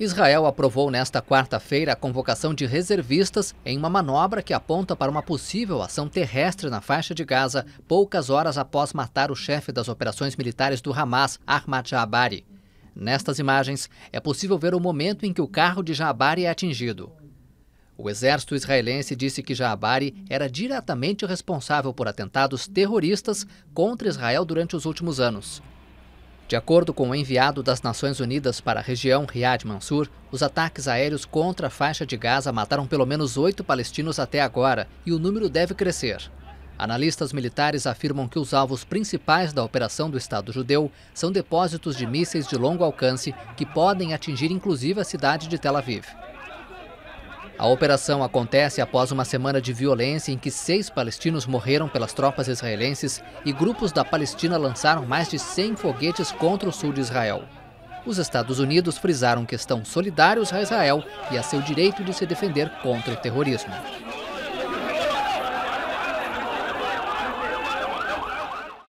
Israel aprovou nesta quarta-feira a convocação de reservistas em uma manobra que aponta para uma possível ação terrestre na faixa de Gaza, poucas horas após matar o chefe das operações militares do Hamas, Ahmad Jabari. Nestas imagens, é possível ver o momento em que o carro de Jabari é atingido. O exército israelense disse que Jabari era diretamente responsável por atentados terroristas contra Israel durante os últimos anos. De acordo com o enviado das Nações Unidas para a região, Riad Mansour, os ataques aéreos contra a faixa de Gaza mataram pelo menos oito palestinos até agora e o número deve crescer. Analistas militares afirmam que os alvos principais da operação do Estado judeu são depósitos de mísseis de longo alcance que podem atingir inclusive a cidade de Tel Aviv. A operação acontece após uma semana de violência em que seis palestinos morreram pelas tropas israelenses e grupos da Palestina lançaram mais de 100 foguetes contra o sul de Israel. Os Estados Unidos frisaram que estão solidários a Israel e a seu direito de se defender contra o terrorismo.